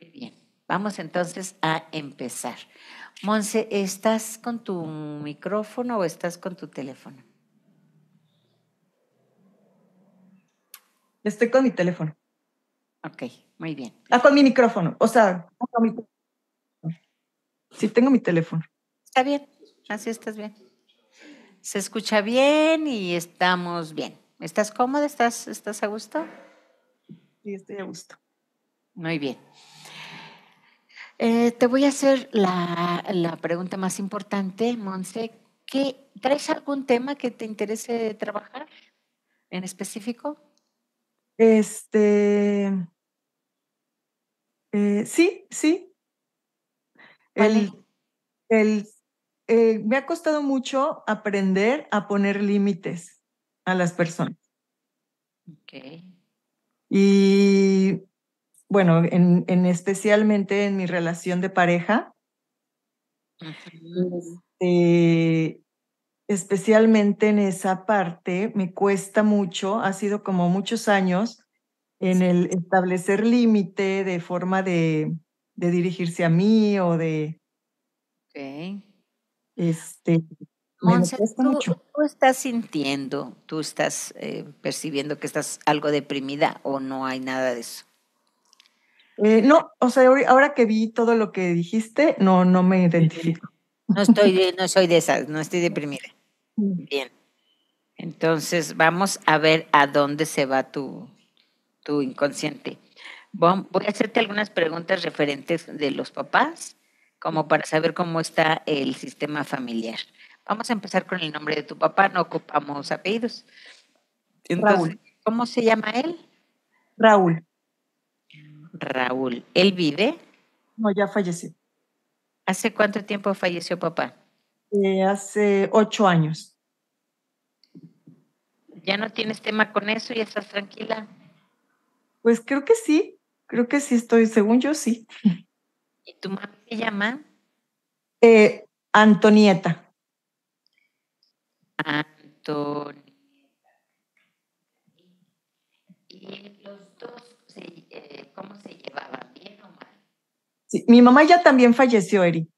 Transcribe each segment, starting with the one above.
Muy bien. Vamos entonces a empezar. Monse, ¿estás con tu micrófono o estás con tu teléfono? Estoy con mi teléfono. Ok, muy bien. Ah, con mi micrófono. O sea, con sí tengo mi teléfono. Está bien, así estás bien. Se escucha bien y estamos bien. ¿Estás cómoda? ¿Estás, estás a gusto? Sí, estoy a gusto. Muy bien. Eh, te voy a hacer la, pregunta más importante, Monse. ¿Traes algún tema que te interese trabajar en específico? Este. Eh, sí, sí. Eh, me ha costado mucho aprender a poner límites a las personas. Ok. Y bueno, en, especialmente en mi relación de pareja, este, especialmente en esa parte, me cuesta mucho, ha sido como muchos años en el establecer límite de forma de, dirigirse a mí o de... Okay. Este, ¿tú, estás sintiendo, tú estás eh, percibiendo que estás algo deprimida o no hay nada de eso? Eh, no, o sea, ahora que vi todo lo que dijiste, no, no me identifico. No estoy, no soy de esas, no estoy deprimida. Mm. Bien. Entonces, vamos a ver a dónde se va tu, tu inconsciente. Voy a hacerte algunas preguntas referentes de los papás, como para saber cómo está el sistema familiar. Vamos a empezar con el nombre de tu papá, no ocupamos apellidos. Raúl. ¿cómo se llama él? Raúl. Raúl. ¿Él vive? No, ya falleció. ¿Hace cuánto tiempo falleció papá? Eh, hace ocho años. ¿Ya no tienes tema con eso y estás tranquila? Pues creo que sí, creo que sí estoy, según yo sí. ¿Y tu mamá se llama? Eh, Antonieta. Antonieta. ¿Cómo se llevaba ¿Bien o mal? mi mamá ya también falleció, Eri.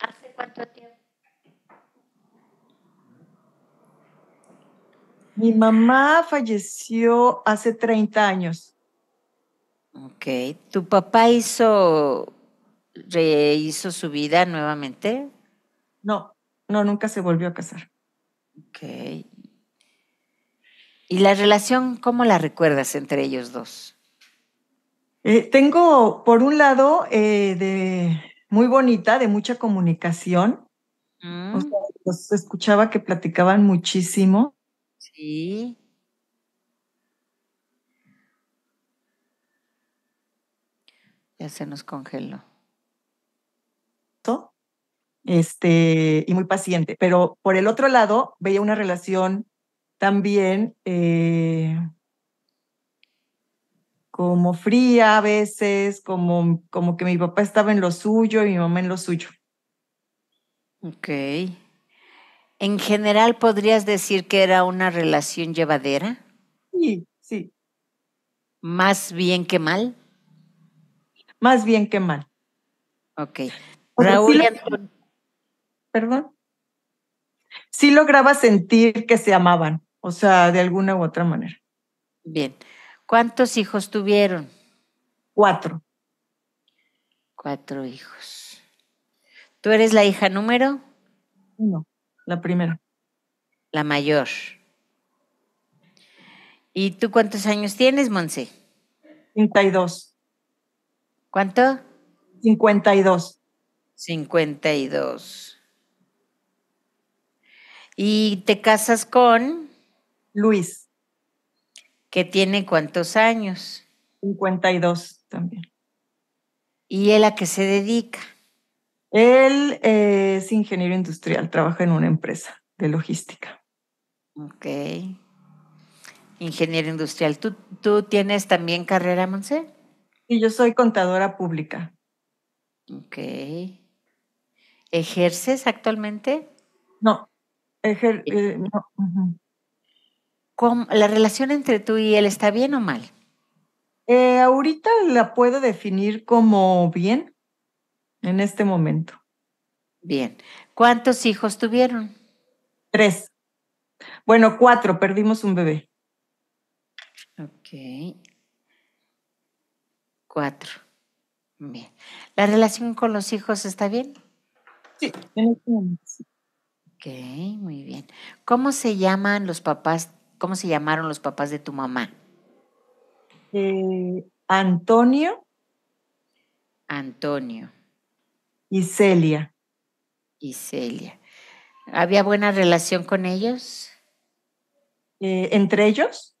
¿Hace cuánto tiempo? Mi mamá falleció hace 30 años. Ok, ¿tu papá hizo, rehizo su vida nuevamente? No, no, nunca se volvió a casar. Ok, ¿Y la relación, cómo la recuerdas entre ellos dos? Eh, tengo, por un lado, eh, de, muy bonita, de mucha comunicación. Mm. escuchaba que platicaban muchísimo. Sí. Ya se nos congeló. Este, y muy paciente. Pero por el otro lado, veía una relación también eh, como fría a veces, como, como que mi papá estaba en lo suyo y mi mamá en lo suyo. Ok. En general, ¿podrías decir que era una relación llevadera? Sí, sí. ¿Más bien que mal? Más bien que mal. Ok. Raúl Perdón. Sí lograba sentir que se amaban. O sea, de alguna u otra manera. Bien. ¿Cuántos hijos tuvieron? Cuatro. Cuatro hijos. ¿Tú eres la hija número? No, la primera. La mayor. ¿Y tú cuántos años tienes, Monse? 52. ¿Cuánto? 52. 52. ¿Y te casas con? Luis. ¿Que tiene cuántos años? 52 también. ¿Y él a qué se dedica? Él eh, es ingeniero industrial, trabaja en una empresa de logística. Ok. Ingeniero industrial. ¿Tú, tú tienes también carrera, Monse? Sí, yo soy contadora pública. Ok. ¿Ejerces actualmente? No. Eh, ¿la relación entre tú y él está bien o mal? Eh, ahorita la puedo definir como bien en este momento. Bien. ¿Cuántos hijos tuvieron? Tres. Bueno, cuatro, perdimos un bebé. Ok. Cuatro. Bien. ¿La relación con los hijos está bien? Sí, este Ok, muy bien. ¿Cómo se llaman los papás ¿Cómo se llamaron los papás de tu mamá? Eh, Antonio. Antonio. Y Celia. Y Celia. ¿Había buena relación con ellos? Eh, ¿Entre ellos?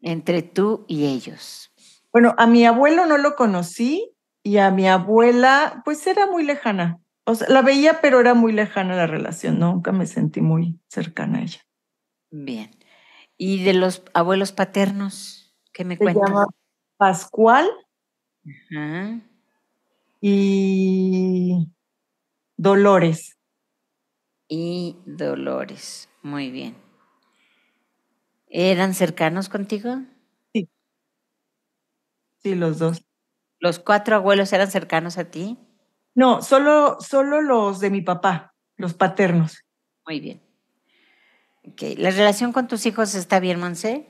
Entre tú y ellos. Bueno, a mi abuelo no lo conocí y a mi abuela, pues era muy lejana. O sea, la veía, pero era muy lejana la relación. Nunca me sentí muy cercana a ella. Bien. ¿Y de los abuelos paternos? que me cuentan? Se llama Pascual. Y Dolores. Y Dolores, muy bien. ¿Eran cercanos contigo? Sí. Sí, los dos. ¿Los cuatro abuelos eran cercanos a ti? No, solo, solo los de mi papá, los paternos. Muy bien. ¿La relación con tus hijos está bien, Monse?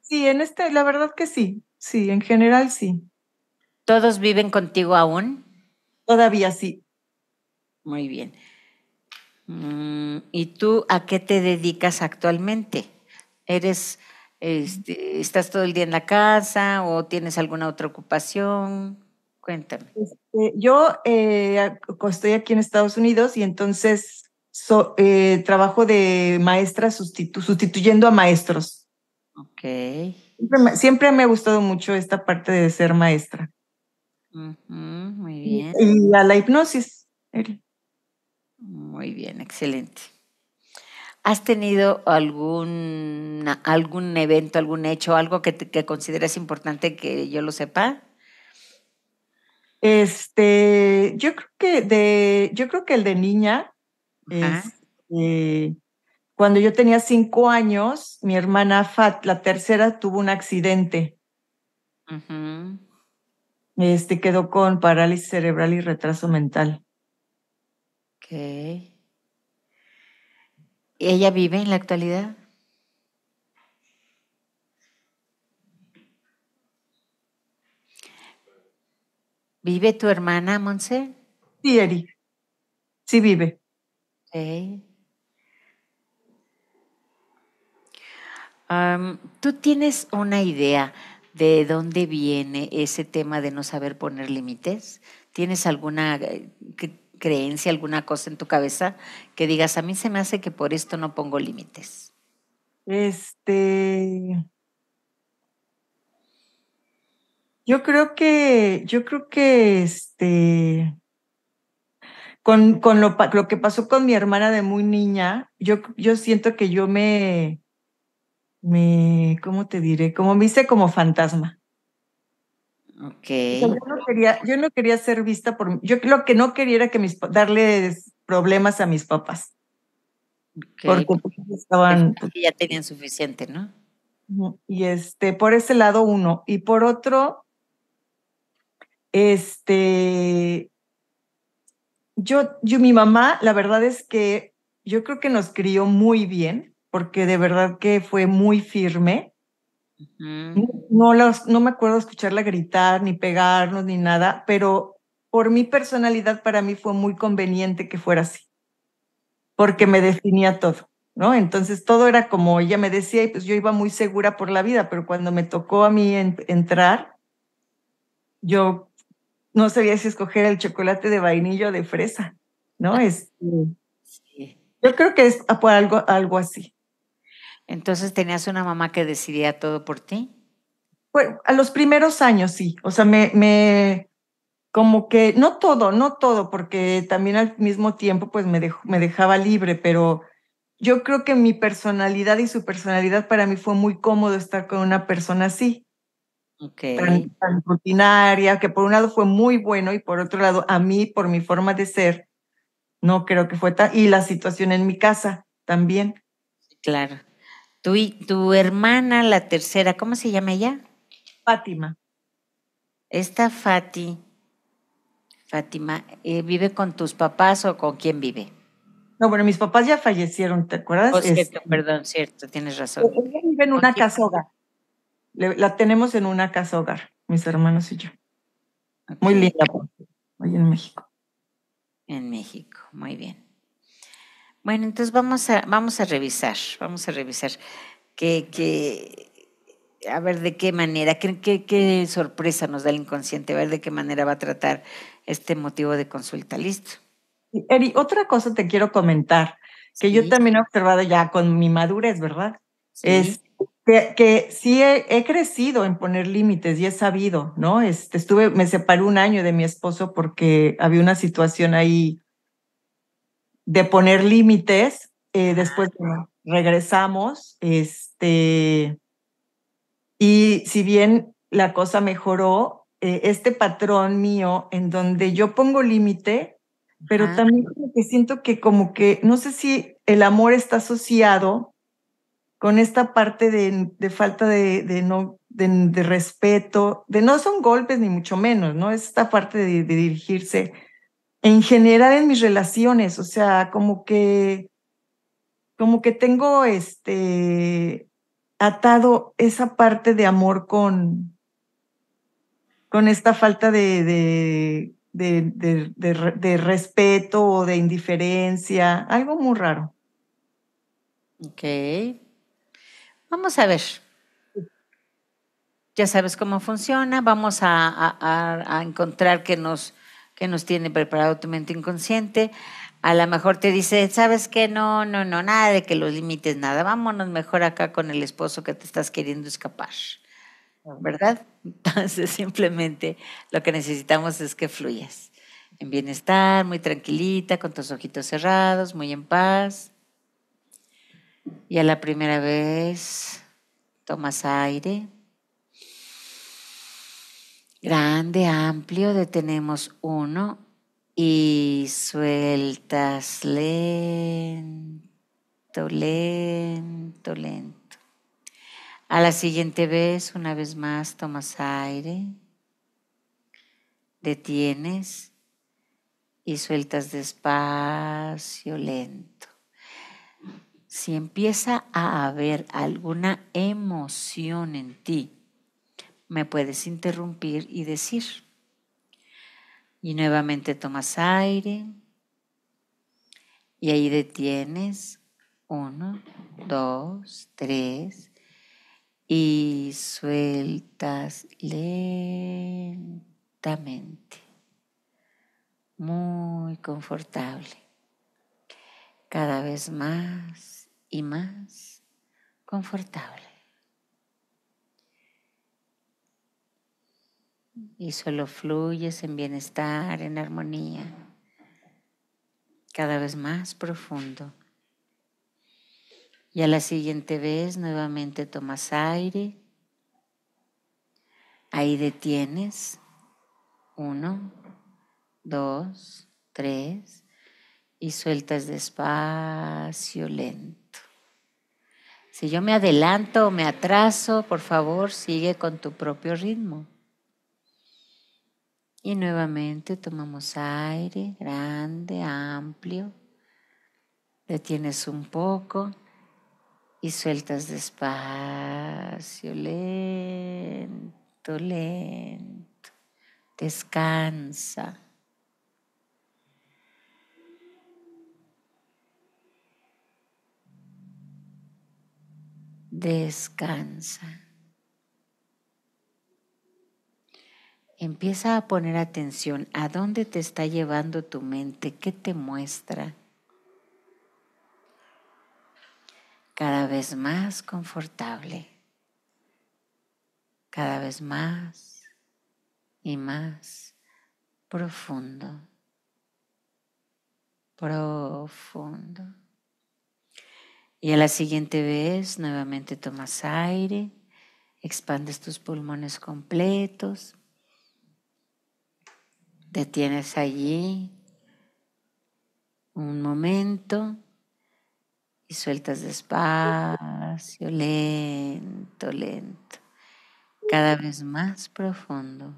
Sí, en este, la verdad que sí. Sí, en general sí. ¿Todos viven contigo aún? Todavía sí. Muy bien. Mm, ¿Y tú a qué te dedicas actualmente? ¿Eres, este, estás todo el día en la casa o tienes alguna otra ocupación? Cuéntame. Este, yo eh, estoy aquí en Estados Unidos y entonces eh, trabajo de maestra sustituyendo a maestros. Ok. Siempre me, ha gustado mucho esta parte de ser maestra. muy bien. Y, a la hipnosis. Muy bien, excelente. ¿Has tenido algún, algún evento, algún hecho, algo que, que importante que yo lo sepa? Este, yo creo que de, yo creo que el de niña, este, cuando yo tenía cinco años, mi hermana Fat, la tercera, tuvo un accidente. Este quedó con parálisis cerebral y retraso mental. Ok. ¿Ella vive en la actualidad? ¿Vive tu hermana, Monse? Sí, Eri. Sí vive. ¿Tú tienes una idea de dónde viene ese tema de no saber poner límites? ¿Tienes alguna eh, creencia, alguna cosa en tu cabeza que digas, a mí se me hace que por esto no pongo límites? Este. Yo creo que, yo creo que este con, lo, que pasó con mi hermana de muy niña, yo, yo siento que yo me, me, ¿cómo te diré? Como me hice como fantasma. Ok. yo, no quería, ser vista por, yo lo que no quería era que mis, darles problemas a mis papás. Porque pues, pues, estaban... Porque ya tenían suficiente, ¿no? Y este, por ese lado uno. Y por otro, este, yo, mi mamá, la verdad es que yo creo que nos crió muy bien, porque de verdad que fue muy firme. no, los, no me acuerdo escucharla gritar, ni pegarnos, ni nada, pero por mi personalidad para mí fue muy conveniente que fuera así, porque me definía todo, ¿no? Entonces todo era como ella me decía y pues yo iba muy segura por la vida, pero cuando me tocó a mí entrar, yo no sabía si escoger el chocolate de vainillo o de fresa, ¿no? Ah, es, Yo creo que es por algo, algo así. Entonces, ¿tenías una mamá que decidía todo por ti? Pues, a los primeros años sí, o sea, me, me como que, no todo, no todo, porque también al mismo tiempo pues me dejaba libre, pero yo creo que mi personalidad y su personalidad para mí fue muy cómodo estar con una persona así tan, rutinaria, que por un lado fue muy bueno y por otro lado, a mí, por mi forma de ser, no creo que fue tan... Y la situación en mi casa también. Claro. tu hermana, la tercera, ¿cómo se llama ella? Fátima. Esta Fati, Fátima, eh, ¿vive con tus papás o con quién vive? No, bueno, mis papás ya fallecieron, ¿te acuerdas? Oh, cierto, este, perdón, cierto, tienes razón. E, en una casa la tenemos en una casa hogar, mis hermanos y yo. Muy linda, hoy en México. En México, muy bien. Bueno, entonces vamos a, vamos a revisar, vamos a revisar que, a ver de qué manera, qué, qué, sorpresa nos da el inconsciente, a ver de qué manera va a tratar este motivo de consulta. Listo. Eri, otra cosa te quiero comentar, que yo también he observado ya con mi madurez, ¿verdad? Sí. Es que, sí he, crecido en poner límites y he sabido, ¿no? Este, estuve, me separé un año de mi esposo porque había una situación ahí de poner límites. Eh, después regresamos, este, y si bien la cosa mejoró, eh, este patrón mío en donde yo pongo límite, pero también que siento que como que, no sé si el amor está asociado con esta parte de, falta de, no, de, respeto, de no son golpes ni mucho menos, ¿no? Es esta parte de, dirigirse en general en mis relaciones, o sea, como que, como que tengo este atado esa parte de amor con, con esta falta de, de respeto o de indiferencia, algo muy raro. Ok, Vamos a ver. Ya sabes cómo funciona, vamos a, encontrar que nos, que nos tiene preparado tu mente inconsciente. A lo mejor te dice, sabes qué, no, no, no, nada de que los límites, nada, vámonos mejor acá con el esposo que te estás queriendo escapar, ¿verdad? Entonces simplemente lo que necesitamos es que fluyas en bienestar, muy tranquilita, con tus ojitos cerrados, muy en paz. Y a la primera vez tomas aire. Grande, amplio, detenemos uno y sueltas lento, lento, lento. A la siguiente vez, una vez más, tomas aire, detienes y sueltas despacio, lento si empieza a haber alguna emoción en ti, me puedes interrumpir y decir. Y nuevamente tomas aire y ahí detienes. Uno, dos, tres. Y sueltas lentamente. Muy confortable. Cada vez más y más confortable. Y solo fluyes en bienestar, en armonía, cada vez más profundo. Y a la siguiente vez nuevamente tomas aire. Ahí detienes. Uno, dos, tres. Y sueltas despacio, lento. Si yo me adelanto o me atraso, por favor, sigue con tu propio ritmo. Y nuevamente tomamos aire grande, amplio. Detienes un poco y sueltas despacio, lento, lento. Descansa. descansa. Empieza a poner atención a dónde te está llevando tu mente, qué te muestra. Cada vez más confortable, cada vez más y más profundo, profundo. Y a la siguiente vez nuevamente tomas aire, expandes tus pulmones completos, detienes allí un momento y sueltas despacio, lento, lento, cada vez más profundo,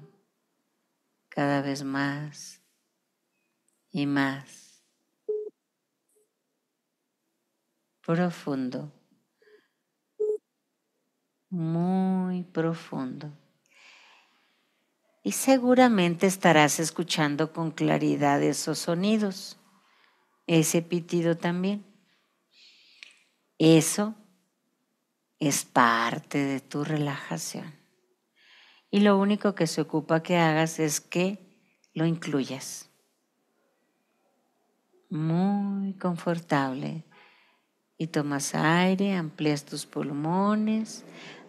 cada vez más y más. profundo, muy profundo. Y seguramente estarás escuchando con claridad esos sonidos, ese pitido también. Eso es parte de tu relajación. Y lo único que se ocupa que hagas es que lo incluyas. Muy confortable y tomas aire, amplias tus pulmones,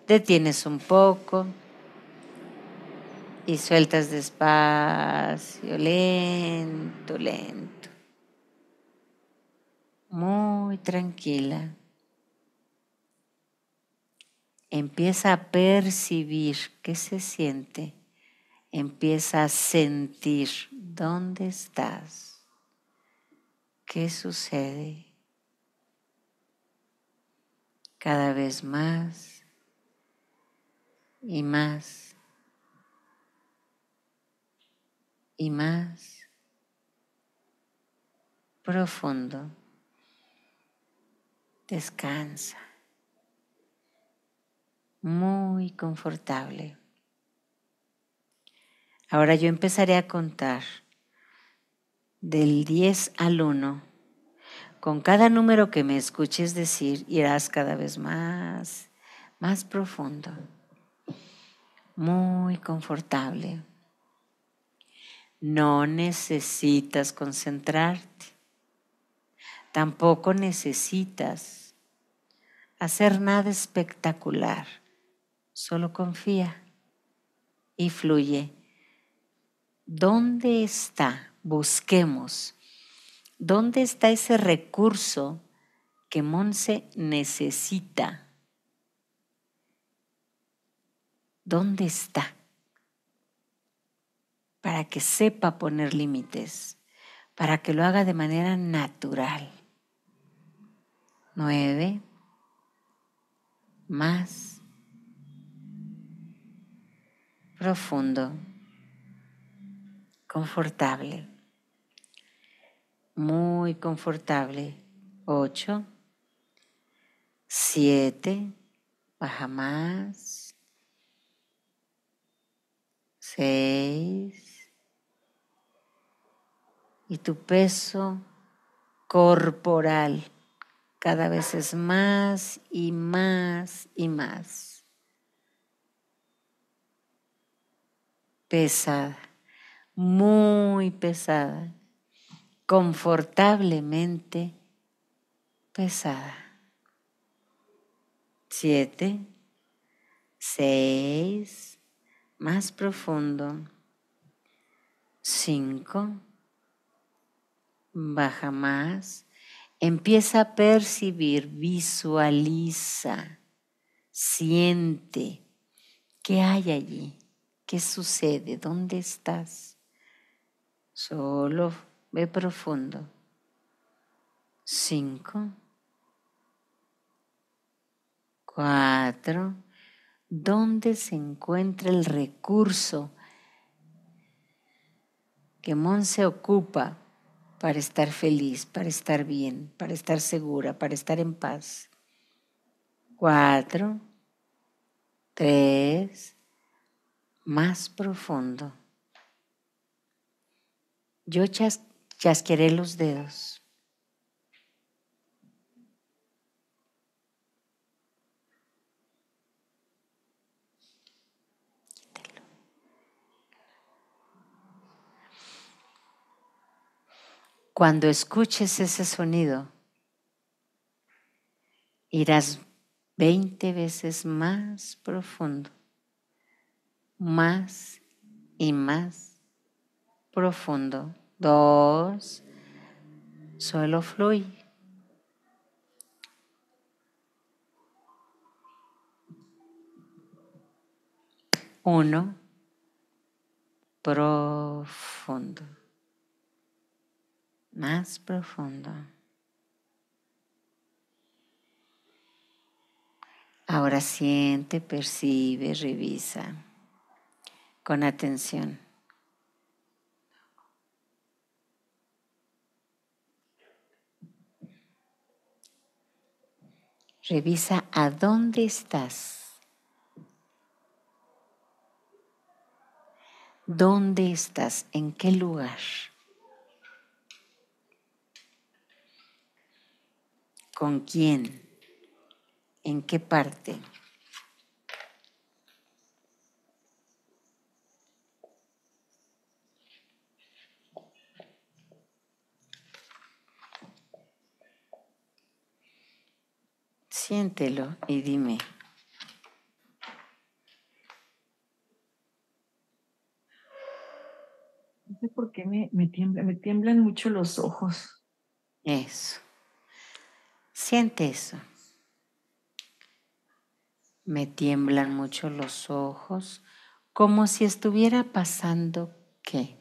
detienes un poco y sueltas despacio, lento, lento. Muy tranquila. Empieza a percibir qué se siente. Empieza a sentir dónde estás. ¿Qué sucede? cada vez más y más y más profundo. Descansa. Muy confortable. Ahora yo empezaré a contar del 10 al 1 con cada número que me escuches decir, irás cada vez más, más profundo, muy confortable. No necesitas concentrarte, tampoco necesitas hacer nada espectacular, solo confía y fluye. ¿Dónde está? Busquemos ¿Dónde está ese recurso que Monse necesita? ¿Dónde está? Para que sepa poner límites, para que lo haga de manera natural. Nueve más profundo, confortable muy confortable. 8, 7, baja más. 6. Y tu peso corporal cada vez es más y más y más. Pesada, muy pesada confortablemente pesada. Siete, seis, más profundo. Cinco, baja más. Empieza a percibir, visualiza, siente qué hay allí, qué sucede, dónde estás. Solo Ve profundo. Cinco. Cuatro. ¿Dónde se encuentra el recurso que Mon se ocupa para estar feliz, para estar bien, para estar segura, para estar en paz? Cuatro. Tres. Más profundo. Yo chas chasquearé los dedos. Cuando escuches ese sonido, irás veinte veces más profundo, más y más profundo dos, solo fluye. Uno, profundo, más profundo. Ahora siente, percibe, revisa con atención. Revisa a dónde estás. ¿Dónde estás? ¿En qué lugar? ¿Con quién? ¿En qué parte? Siéntelo y dime. No sé por qué me, me, tiemblan mucho los ojos. Eso. Siente eso. Me tiemblan mucho los ojos, como si estuviera pasando qué.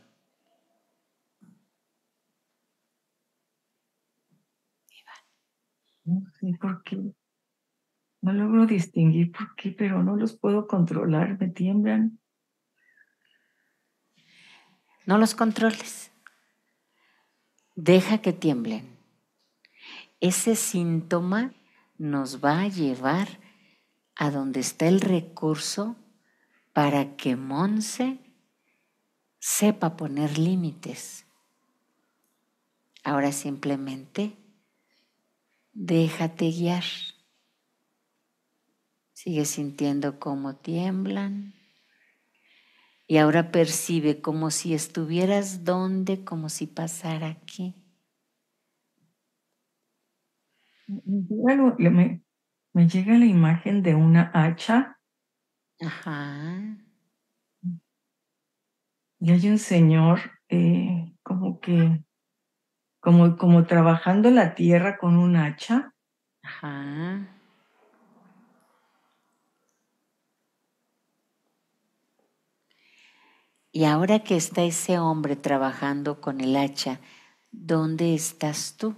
Iván. No sé por qué. No logro distinguir por qué, pero no los puedo controlar, me tiemblan. No los controles. Deja que tiemblen. Ese síntoma nos va a llevar a donde está el recurso para que Monse sepa poner límites. Ahora simplemente déjate guiar. Sigue sintiendo cómo tiemblan. Y ahora percibe como si estuvieras donde, como si pasara aquí. me, llega la imagen de una hacha. Ajá. Y hay un señor eh, como que, como, como trabajando la tierra con un hacha. Ajá. Y ahora que está ese hombre trabajando con el hacha, ¿dónde estás tú?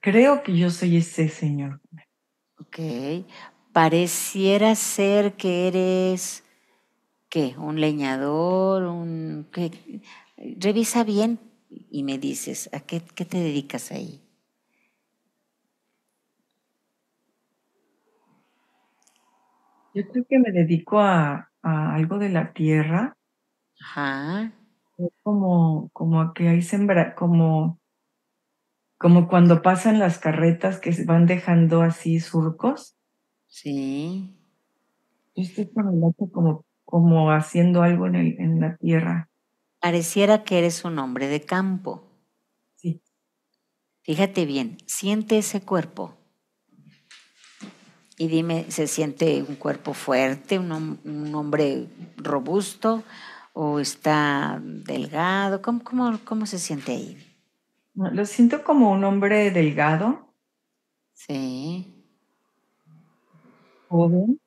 Creo que yo soy ese señor. Ok. Pareciera ser que eres, ¿qué? ¿Un leñador? Un, Revisa bien y me dices, ¿a qué, qué te dedicas ahí? Yo creo que me dedico a, a algo de la tierra. Ajá. Como, como que hay sembra, como, como cuando pasan las carretas que van dejando así surcos. Sí. Yo estoy como, como haciendo algo en, en la tierra. Pareciera que eres un hombre de campo. Sí. Fíjate bien, siente ese cuerpo y dime, ¿se siente un cuerpo fuerte, un, hombre robusto o está delgado? ¿Cómo, se siente ahí? Lo siento como un hombre delgado. Sí. Joven.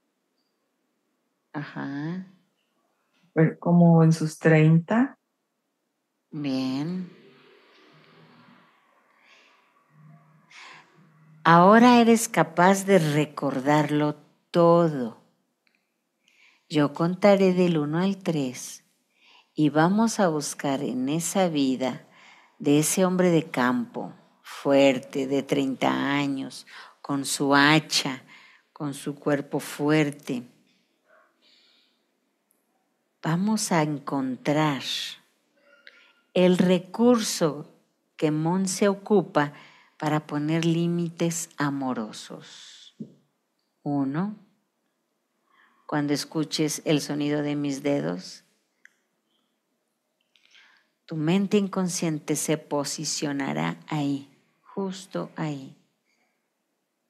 Ajá. Pues, como en sus 30. Bien. Ahora eres capaz de recordarlo todo. Yo contaré del 1 al 3 y vamos a buscar en esa vida de ese hombre de campo, fuerte, de 30 años, con su hacha, con su cuerpo fuerte. Vamos a encontrar el recurso que Mon se ocupa para poner límites amorosos. Uno, cuando escuches el sonido de mis dedos, tu mente inconsciente se posicionará ahí, justo ahí,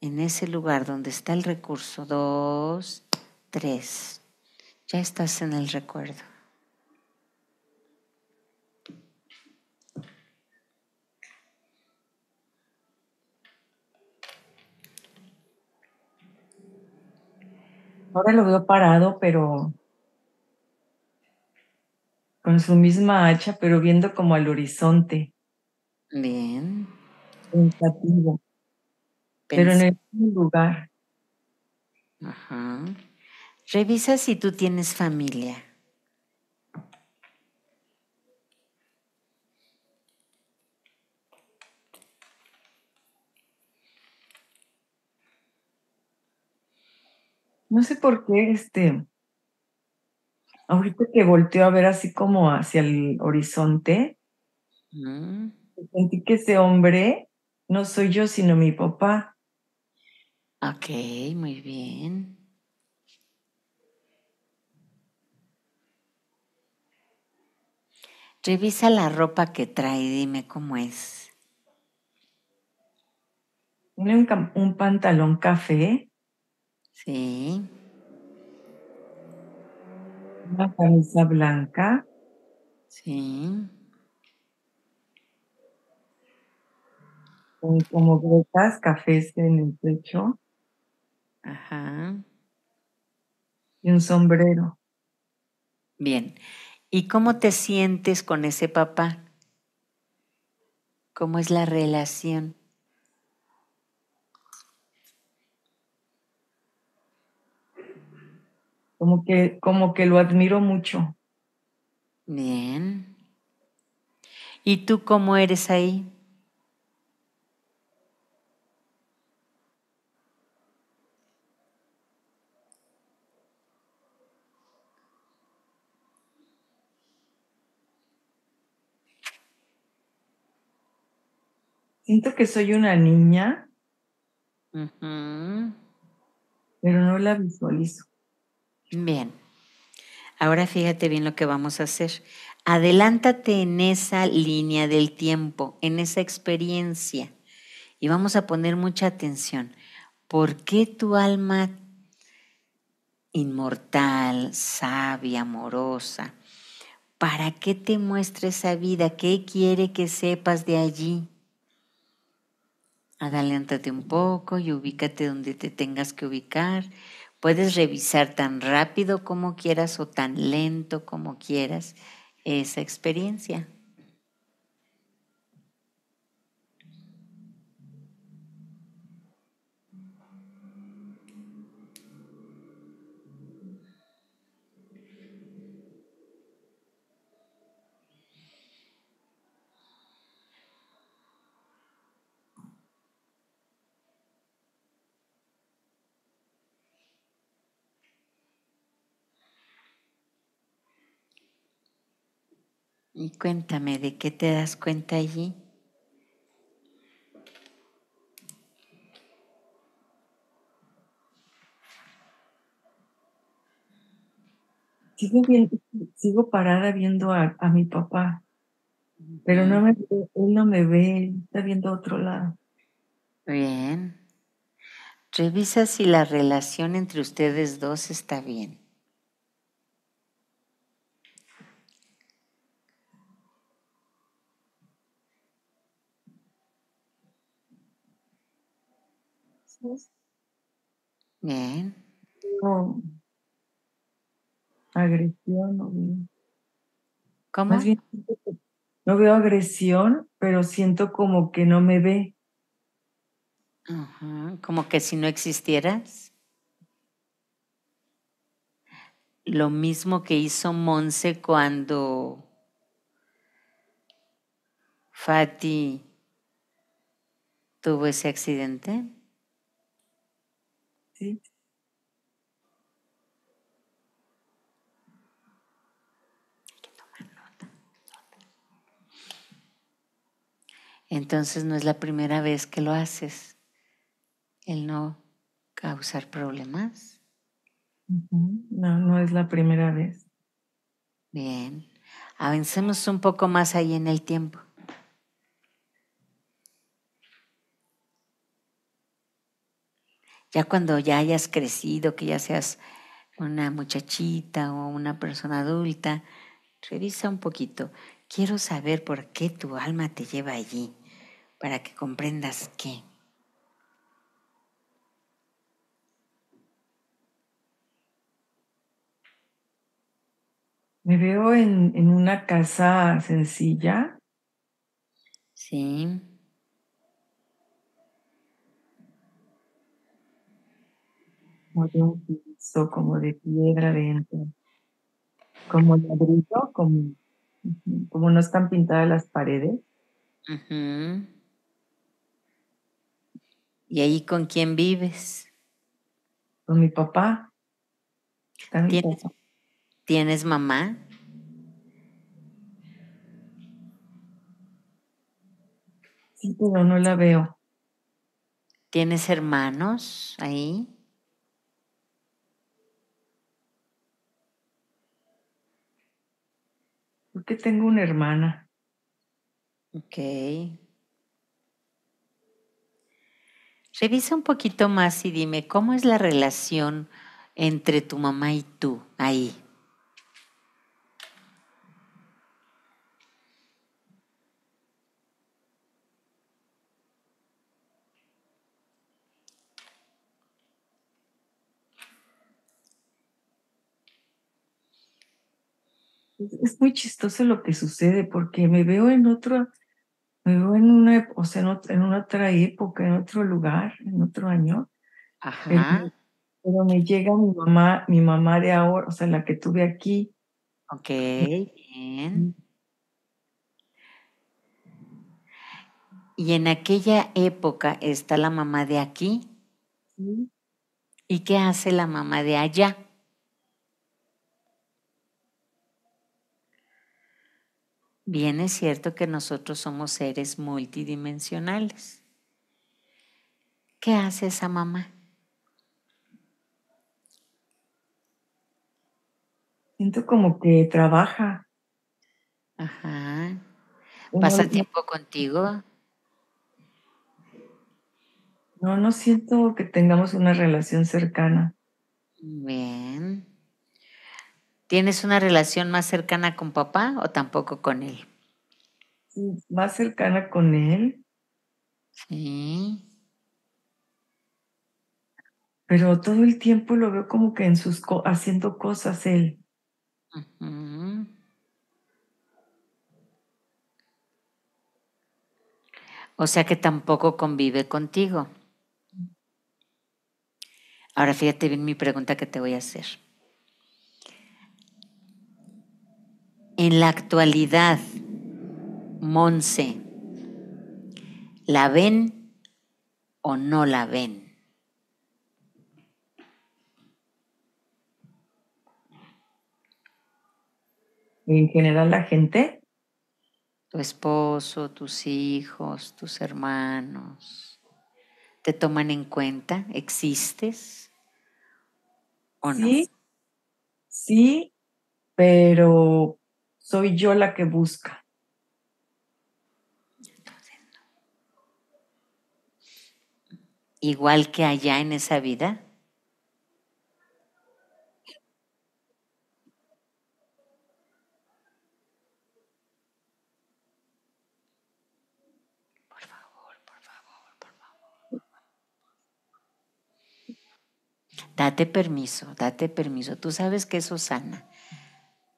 en ese lugar donde está el recurso. Dos, tres. Ya estás en el recuerdo. Ahora lo veo parado, pero con su misma hacha, pero viendo como al horizonte. Bien. Pensativo. Pero en el mismo lugar. Ajá. Revisa si tú tienes familia. No sé por qué, este, ahorita que volteo a ver así como hacia el horizonte, mm. sentí que ese hombre no soy yo, sino mi papá. Ok, muy bien. Revisa la ropa que trae, dime cómo es. Tiene un, un pantalón café Sí. Una camisa blanca. Sí. como gotas cafés en el pecho. Ajá. Y un sombrero. Bien. ¿Y cómo te sientes con ese papá? ¿Cómo es la relación? Como que, como que lo admiro mucho. Bien. ¿Y tú cómo eres ahí? Siento que soy una niña, pero no la visualizo. Bien. Ahora fíjate bien lo que vamos a hacer. Adelántate en esa línea del tiempo, en esa experiencia. Y vamos a poner mucha atención. ¿Por qué tu alma inmortal, sabia, amorosa? ¿Para qué te muestra esa vida? ¿Qué quiere que sepas de allí? Adelántate un poco y ubícate donde te tengas que ubicar. Puedes revisar tan rápido como quieras o tan lento como quieras esa experiencia. Y cuéntame de qué te das cuenta allí. Sigo, parada viendo a, mi papá, pero no me, él no me ve, está viendo a otro lado. Bien. Revisa si la relación entre ustedes dos está bien. Bien. Agresión, no veo. ¿Cómo? no veo agresión, pero siento como que no me ve. como que si no existieras. Lo mismo que hizo Monse cuando Fati tuvo ese accidente. Entonces no es la primera vez que lo haces, el no causar problemas. No, no es la primera vez. Bien, avancemos un poco más ahí en el tiempo. ya cuando ya hayas crecido, que ya seas una muchachita o una persona adulta, revisa un poquito. Quiero saber por qué tu alma te lleva allí, para que comprendas qué. Me veo en, una casa sencilla. Sí. como de un piso, como de piedra dentro, como ladrillo, como, no están pintadas las paredes. ¿Y ahí con quién vives? Con mi papá. ¿Tienes, ¿Tienes mamá? Sí, pero no la veo. ¿Tienes hermanos ahí? porque tengo una hermana. Ok. Revisa un poquito más y dime, ¿cómo es la relación entre tu mamá y tú ahí? chistoso lo que sucede porque me veo en otro, me veo en una, o sea, en, otra, en otra época, en otro lugar, en otro año. Ajá. Eh, pero, me llega mi mamá, mi mamá de ahora, o sea, la que tuve aquí. Ok, bien. Y en aquella época está la mamá de aquí. ¿Y qué hace la mamá de allá? Bien es cierto que nosotros somos seres multidimensionales. ¿Qué hace esa mamá? Siento como que trabaja. Ajá. ¿Pasa tiempo contigo? No, no siento que tengamos una relación cercana. Bien. ¿Tienes una relación más cercana con papá o tampoco con él? Más cercana con él. Sí. Pero todo el tiempo lo veo como que en sus haciendo cosas él. O sea que tampoco convive contigo. Ahora fíjate bien mi pregunta que te voy a hacer. En la actualidad, Monse, ¿la ven o no la ven? en general la gente? Tu esposo, tus hijos, tus hermanos, ¿te toman en cuenta? ¿Existes o no? Sí, sí, pero soy yo la que busca. Igual que allá en esa vida. date permiso, date permiso. Tú sabes que eso sana.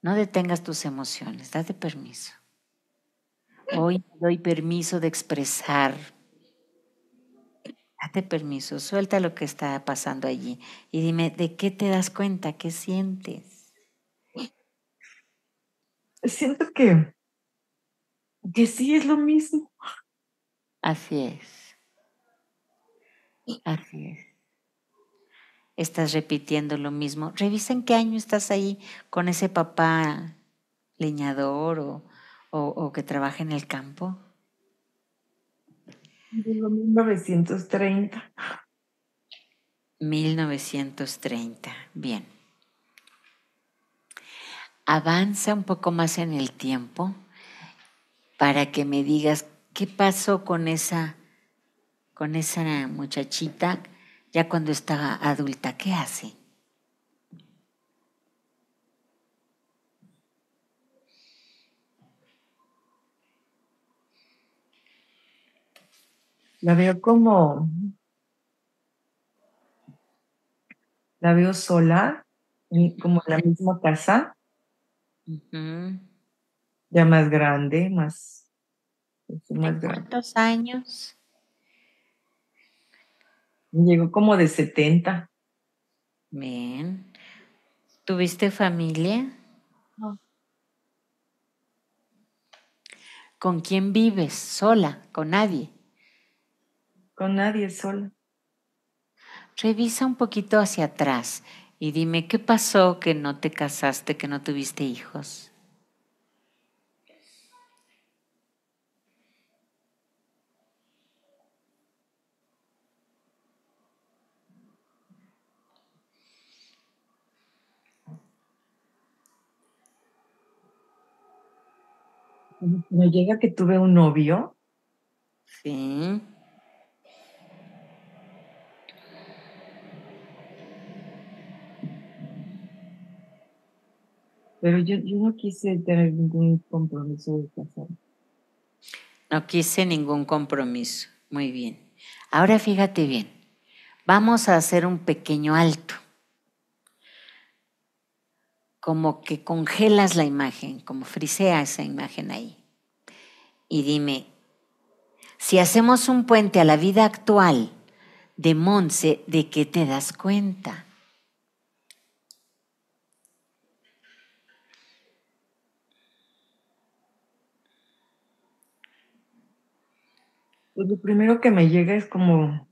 No detengas tus emociones, date permiso. Hoy doy permiso de expresar. Date permiso, suelta lo que está pasando allí y dime, ¿de qué te das cuenta? ¿Qué sientes? Siento que, que sí es lo mismo. Así es. Así es estás repitiendo lo mismo. Revisa en qué año estás ahí con ese papá leñador o, que trabaja en el campo. 1930. 1930, bien. Avanza un poco más en el tiempo para que me digas qué pasó con esa, con esa muchachita ya cuando está adulta, ¿qué hace? La veo como, la veo sola, como en la misma casa, ya más grande, más... más ¿Cuántos años? Llegó como de 70. Bien. ¿Tuviste familia? No. ¿Con quién vives? ¿Sola? ¿Con nadie? Con nadie, sola. Revisa un poquito hacia atrás y dime qué pasó que no te casaste, que no tuviste hijos. me llega que tuve un novio. Sí. Pero yo, yo no quise tener ningún compromiso de casar. No quise ningún compromiso. Muy bien. Ahora fíjate bien. Vamos a hacer un pequeño alto como que congelas la imagen, como frisea esa imagen ahí. Y dime, si hacemos un puente a la vida actual de Monse, ¿de qué te das cuenta? Pues lo primero que me llega es como.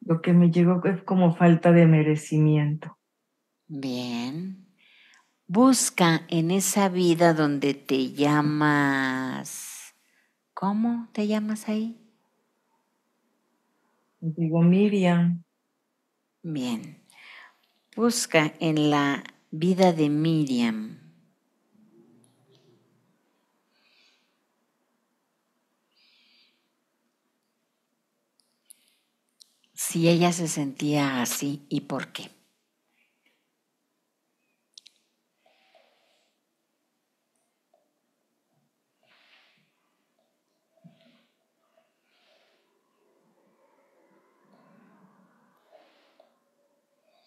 Lo que me llegó es como falta de merecimiento. Bien. Busca en esa vida donde te llamas. ¿Cómo te llamas ahí? Pues digo Miriam. Bien. Busca en la vida de Miriam. Si ella se sentía así y por qué.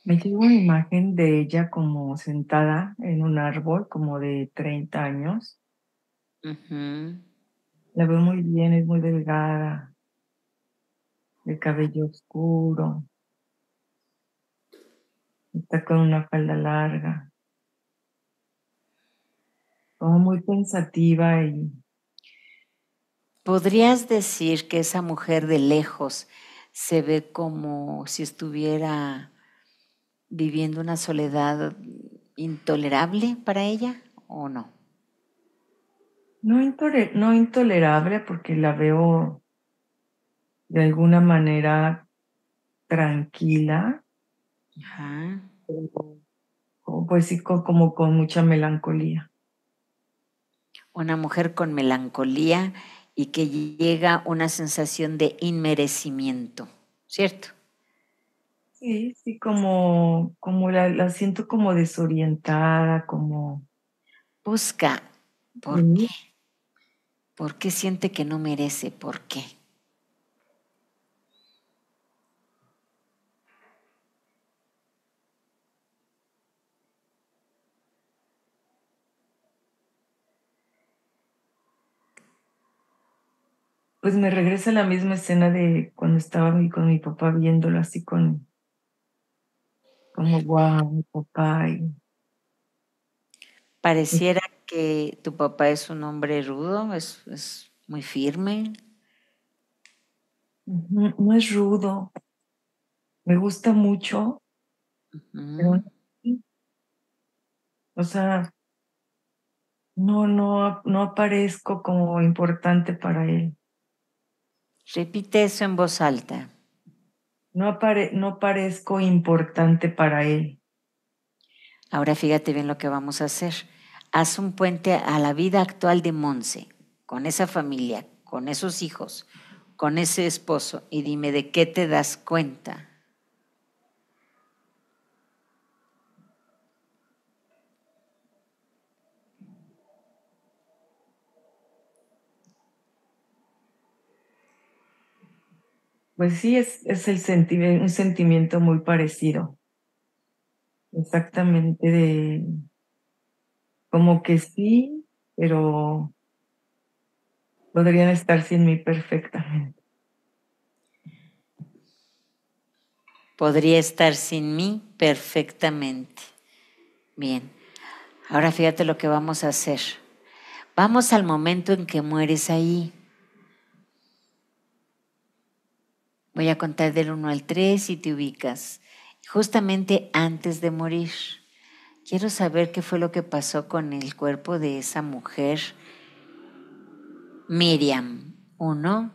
Me llevo una imagen de ella como sentada en un árbol, como de 30 años. La veo muy bien, es muy delgada, de cabello oscuro. Está con una falda larga. Como muy pensativa y... ¿Podrías decir que esa mujer de lejos se ve como si estuviera viviendo una soledad intolerable para ella o no? No, intolerable porque la veo de alguna manera tranquila, Ajá. pues sí, como con mucha melancolía. Una mujer con melancolía y que llega una sensación de inmerecimiento, ¿cierto? Sí, sí, como, como la, siento como desorientada, como... Busca, ¿por qué? ¿Por qué siente que no merece? ¿Por qué? Pues me regresa la misma escena de cuando estaba con mi papá viéndolo así con, como Wow, papá. Pareciera que tu papá es un hombre rudo, es, muy firme. No, es rudo. Me gusta mucho. o sea, no, no, no aparezco como importante para él. Repite eso en voz alta no, no parezco importante para él. Ahora fíjate bien lo que vamos a hacer. Haz un puente a la vida actual de Monse, con esa familia, con esos hijos, con ese esposo, y dime de qué te das cuenta. Pues sí, es, el un sentimiento muy parecido. Exactamente de como que sí, pero podrían estar sin mí perfectamente. Podría estar sin mí perfectamente. Bien. Ahora fíjate lo que vamos a hacer. Vamos al momento en que mueres ahí. Voy a contar del 1 al 3 y te ubicas justamente antes de morir. Quiero saber qué fue lo que pasó con el cuerpo de esa mujer. Miriam, 1,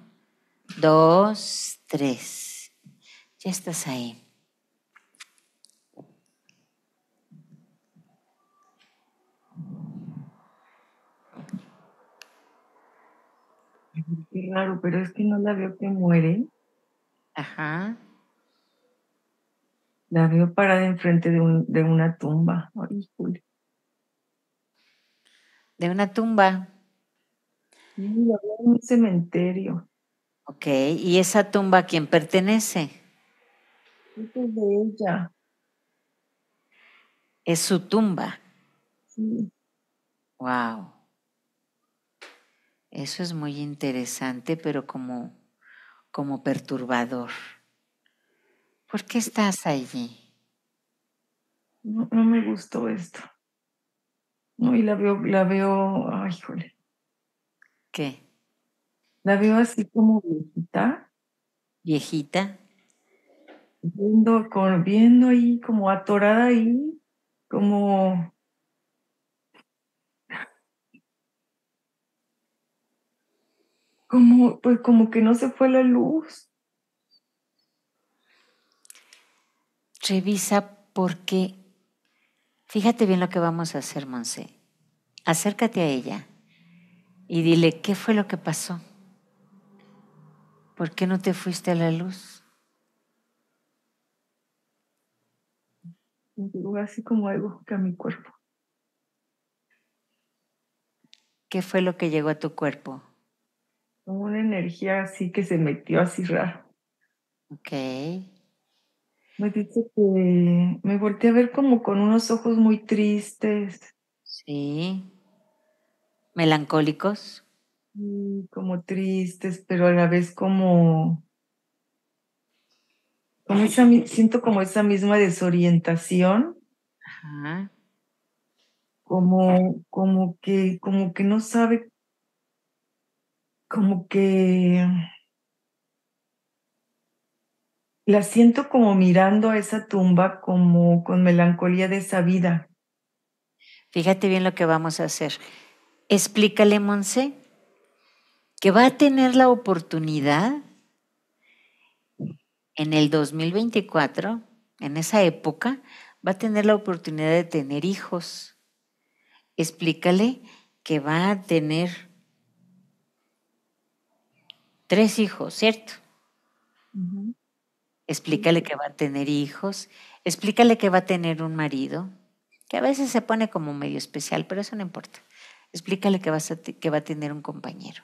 2, 3. Ya estás ahí. Qué raro, pero es que no la veo que muere. Ajá. La veo parada enfrente de, una tumba. Ay, De una tumba. la veo en un cementerio. Ok, ¿y esa tumba a quién pertenece? Es de ella. Es su tumba. Sí. Wow. Eso es muy interesante, pero como como perturbador. ¿Por qué estás allí? No, me gustó esto. No, y la veo, la veo, ay, híjole. ¿Qué? La veo así como viejita. Viejita. viendo ahí, como atorada ahí, como como, pues como que no se fue la luz. Revisa qué. fíjate bien lo que vamos a hacer, Monse. Acércate a ella y dile, ¿qué fue lo que pasó? ¿Por qué no te fuiste a la luz? así como algo que a mi cuerpo. ¿Qué fue lo que llegó a tu cuerpo? una energía así que se metió así raro. Ok. Me dice que me volteé a ver como con unos ojos muy tristes. Sí. Melancólicos. Sí, como tristes, pero a la vez como... como siento como esa misma desorientación. Ajá. Como, como que, como que no sabe como que la siento como mirando a esa tumba como con melancolía de esa vida. Fíjate bien lo que vamos a hacer. Explícale, Monse, que va a tener la oportunidad en el 2024, en esa época, va a tener la oportunidad de tener hijos. Explícale que va a tener tres hijos, ¿cierto? Explícale que va a tener hijos, explícale que va a tener un marido, que a veces se pone como medio especial, pero eso no importa. Explícale que, que va a tener un compañero.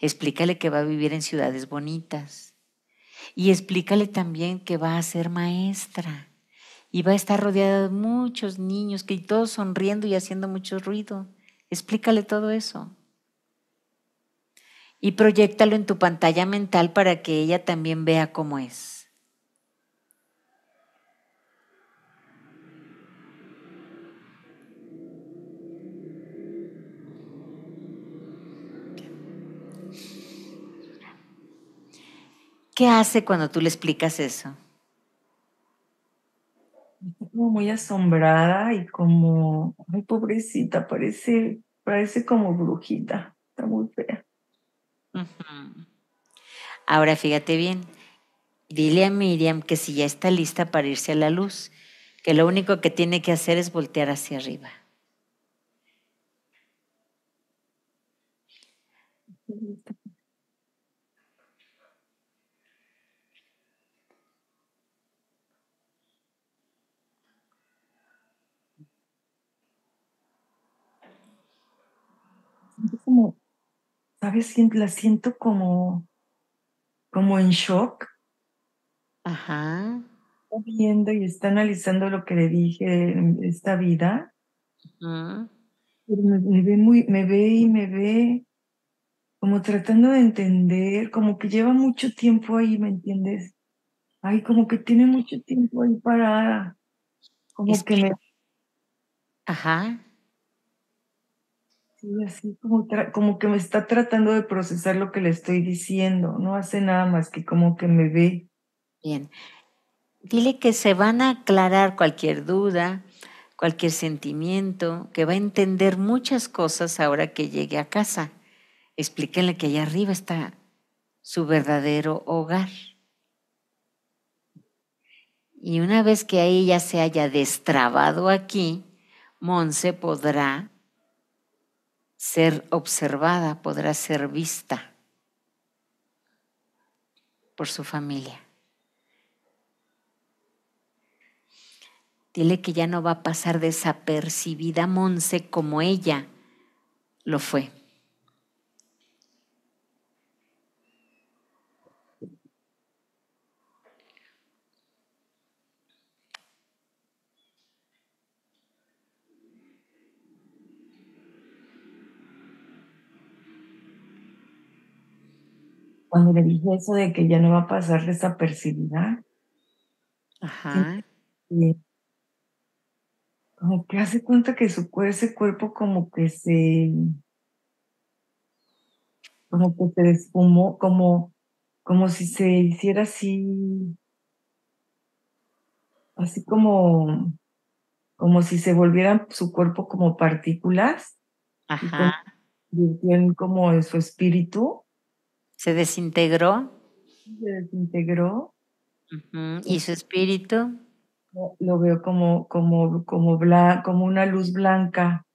Explícale que va a vivir en ciudades bonitas. Y explícale también que va a ser maestra y va a estar rodeada de muchos niños que todos sonriendo y haciendo mucho ruido. Explícale todo eso y proyectalo en tu pantalla mental para que ella también vea cómo es. ¿Qué hace cuando tú le explicas eso? Como muy asombrada y como, ay, pobrecita, parece, parece como brujita, está muy fea. Ahora fíjate bien, dile a Miriam que si ya está lista para irse a la luz, que lo único que tiene que hacer es voltear hacia arriba. ¿sabes? La siento como, como en shock. Ajá. Está viendo y está analizando lo que le dije en esta vida. Ajá. me, ve muy, me ve y me ve como tratando de entender, como que lleva mucho tiempo ahí, ¿me entiendes? Ay, como que tiene mucho tiempo ahí para, como es que, que me... Ajá Sí, así como, como que me está tratando de procesar lo que le estoy diciendo, no hace nada más que como que me ve. Bien, dile que se van a aclarar cualquier duda, cualquier sentimiento, que va a entender muchas cosas ahora que llegue a casa. Explíquenle que allá arriba está su verdadero hogar. Y una vez que ahí ya se haya destrabado aquí, Monse podrá ser observada, podrá ser vista por su familia. Dile que ya no va a pasar desapercibida Monse como ella lo fue. cuando le dije eso de que ya no va a pasar desapercibida. Ajá. como que hace cuenta que su, ese cuerpo como que se como que se desfumó, como, como si se hiciera así, así como, como si se volvieran su cuerpo como partículas, Ajá. Y como, como su espíritu, ¿Se desintegró? Se desintegró. ¿Y su espíritu? Lo, veo como, como, como, como una luz blanca.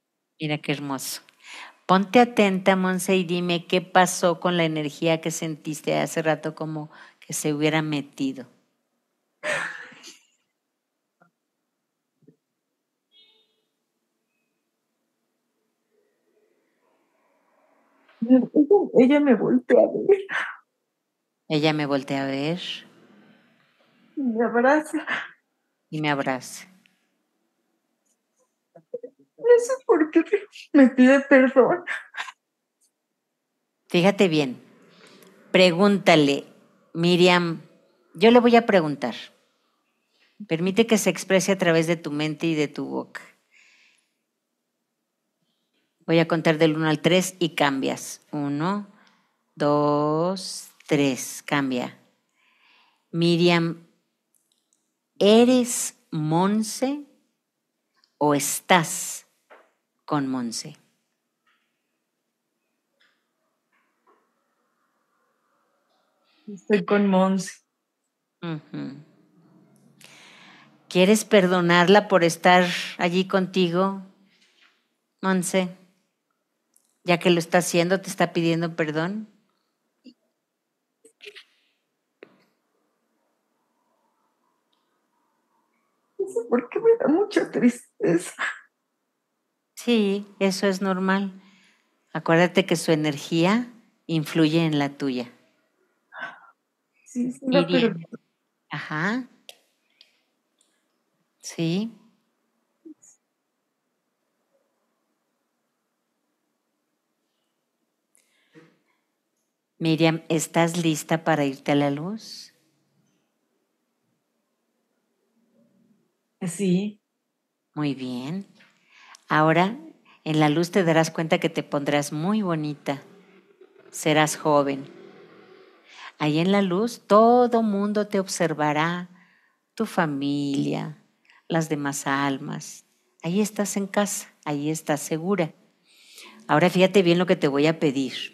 Mira qué hermoso. Ponte atenta, Monse, y dime qué pasó con la energía que sentiste hace rato como que se hubiera metido. Ella me voltea a ver. Ella me voltea a ver. me abraza. Y me abraza. No sé por me pide perdón. Fíjate bien. Pregúntale, Miriam, yo le voy a preguntar. Permite que se exprese a través de tu mente y de tu boca. Voy a contar del 1 al 3 y cambias. 1, 2, 3, cambia. Miriam, ¿eres Monse o estás con Monse? Estoy con Monse. ¿Quieres perdonarla por estar allí contigo, Monse? Ya que lo está haciendo, te está pidiendo perdón. porque me da mucha tristeza. Sí, eso es normal. Acuérdate que su energía influye en la tuya. Sí, sí, pero... Ajá. Sí. Miriam, ¿estás lista para irte a la luz? Sí. Muy bien. Ahora, en la luz te darás cuenta que te pondrás muy bonita. Serás joven. Ahí en la luz todo mundo te observará, tu familia, las demás almas. Ahí estás en casa, ahí estás segura. Ahora fíjate bien lo que te voy a pedir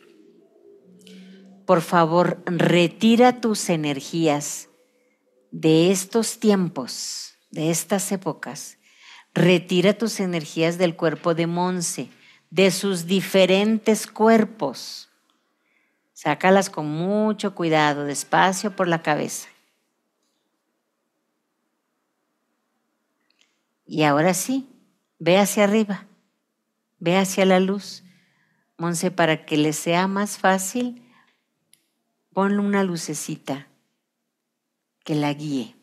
por favor, retira tus energías de estos tiempos, de estas épocas. Retira tus energías del cuerpo de Monse, de sus diferentes cuerpos. Sácalas con mucho cuidado, despacio por la cabeza. Y ahora sí, ve hacia arriba, ve hacia la luz. Monse, para que le sea más fácil, ponle una lucecita que la guíe.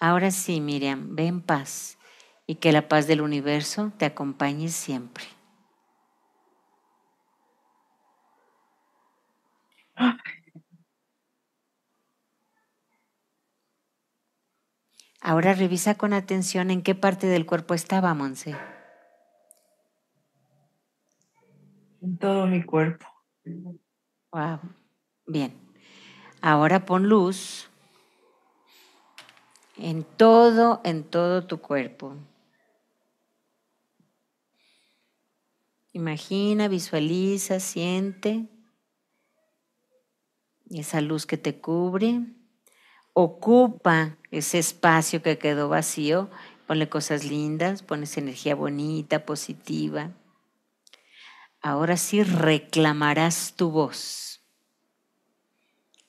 Ahora sí, Miriam, ve en paz y que la paz del universo te acompañe siempre. Ahora revisa con atención en qué parte del cuerpo estaba, Monse. En todo mi cuerpo. Wow. Bien. Ahora pon luz en todo, en todo tu cuerpo. Imagina, visualiza, siente esa luz que te cubre. Ocupa ese espacio que quedó vacío. Ponle cosas lindas, pones energía bonita, positiva. Ahora sí reclamarás tu voz.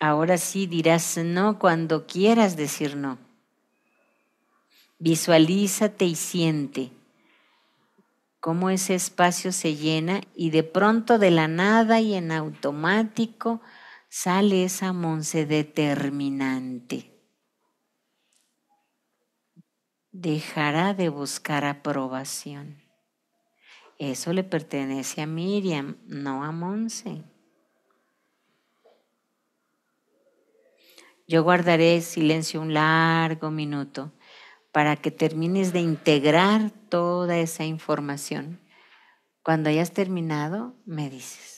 Ahora sí dirás no cuando quieras decir no. Visualízate y siente cómo ese espacio se llena y de pronto de la nada y en automático sale esa monse determinante. Dejará de buscar aprobación. Eso le pertenece a Miriam, no a Monse. Yo guardaré silencio un largo minuto para que termines de integrar toda esa información. Cuando hayas terminado, me dices.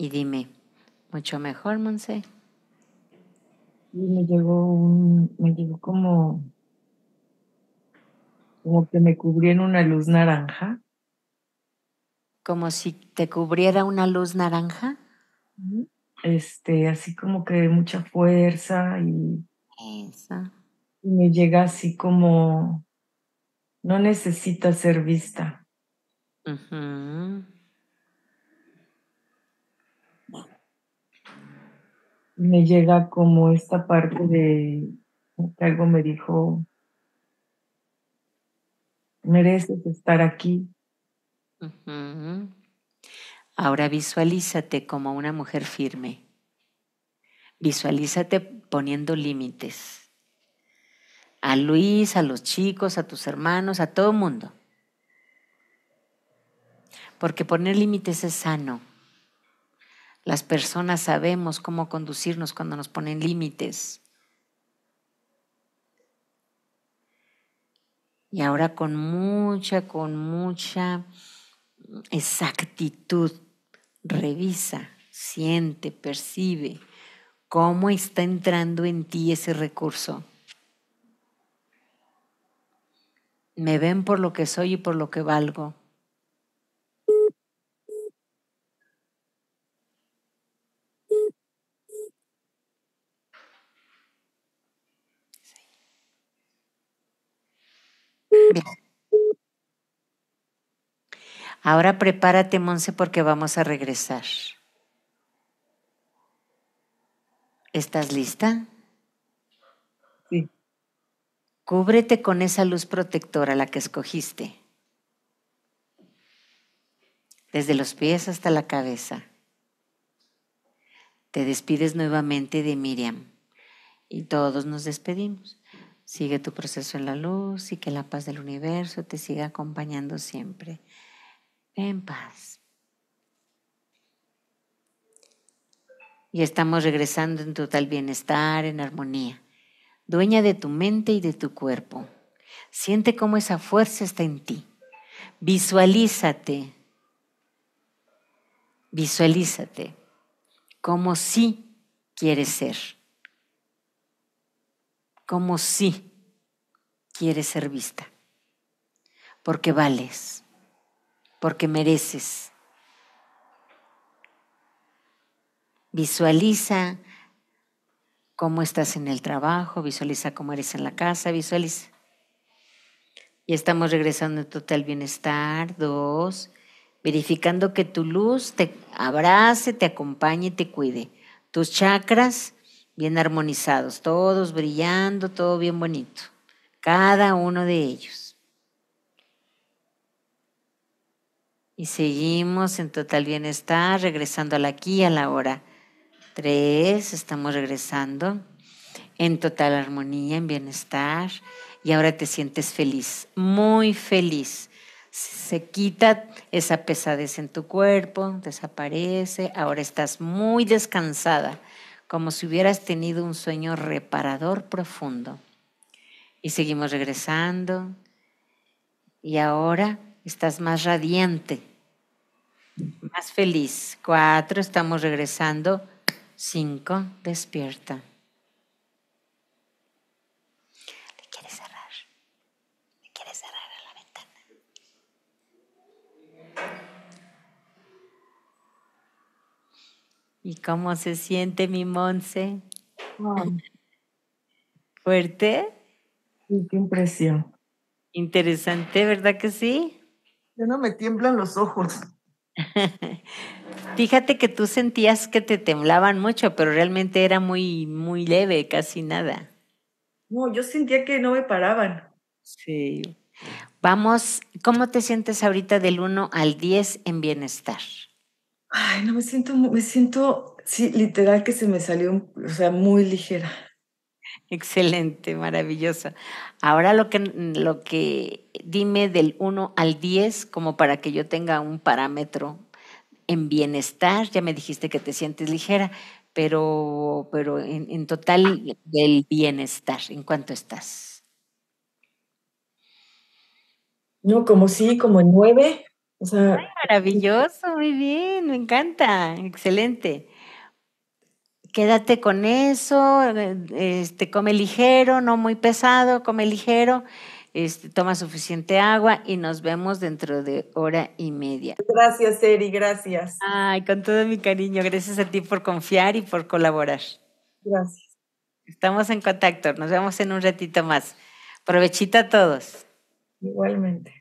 Y dime, mucho mejor, Monse. Y me llegó como, como que me cubrí en una luz naranja. Como si te cubriera una luz naranja. Este, así como que mucha fuerza y. me llega así como, no necesita ser vista. me llega como esta parte de que algo me dijo, mereces estar aquí. Ahora visualízate como una mujer firme. Visualízate poniendo límites. A Luis, a los chicos, a tus hermanos, a todo el mundo. Porque poner límites es sano. Las personas sabemos cómo conducirnos cuando nos ponen límites. Y ahora con mucha, con mucha exactitud, revisa, siente, percibe cómo está entrando en ti ese recurso. Me ven por lo que soy y por lo que valgo. Ahora prepárate, Monse, porque vamos a regresar. ¿Estás lista? Sí. Cúbrete con esa luz protectora, la que escogiste. Desde los pies hasta la cabeza. Te despides nuevamente de Miriam y todos nos despedimos. Sigue tu proceso en la luz y que la paz del universo te siga acompañando siempre. En paz. Y estamos regresando en total bienestar, en armonía, dueña de tu mente y de tu cuerpo. Siente cómo esa fuerza está en ti. Visualízate. Visualízate como sí quieres ser como si quieres ser vista, porque vales, porque mereces. Visualiza cómo estás en el trabajo, visualiza cómo eres en la casa, visualiza. Y estamos regresando en total bienestar. Dos, verificando que tu luz te abrace, te acompañe y te cuide. Tus chakras bien armonizados, todos brillando, todo bien bonito, cada uno de ellos. Y seguimos en total bienestar, regresando al aquí, a la hora. Tres, estamos regresando en total armonía, en bienestar. Y ahora te sientes feliz, muy feliz se quita esa pesadez en tu cuerpo, desaparece, ahora estás muy descansada, como si hubieras tenido un sueño reparador profundo. Y seguimos regresando. Y ahora estás más radiante, más feliz. Cuatro, estamos regresando. Cinco, despierta. ¿Y cómo se siente mi Monse? ¿Fuerte? Sí, qué impresión. Interesante, ¿verdad que sí? Ya no me tiemblan los ojos. Fíjate que tú sentías que te temblaban mucho, pero realmente era muy, muy leve, casi nada. No, yo sentía que no me paraban. Sí. Vamos, ¿cómo te sientes ahorita del 1 al 10 en bienestar? Ay, no me siento, me siento, sí, literal que se me salió, o sea, muy ligera. Excelente, maravillosa. Ahora lo que, mm, lo que dime del 1 al 10, como para que yo tenga un parámetro en bienestar, ya me dijiste que te sientes ligera, pero, pero en, total del bienestar, ¿en cuánto estás? No, como sí, como en nueve maravilloso, muy bien, me encanta, excelente. Quédate con eso, este, come ligero, no muy pesado, come ligero, este, toma suficiente agua y nos vemos dentro de hora y media. Gracias, Eri, gracias. Ay, con todo mi cariño, gracias a ti por confiar y por colaborar. Gracias. Estamos en contacto, nos vemos en un ratito más. Provechita a todos. Igualmente.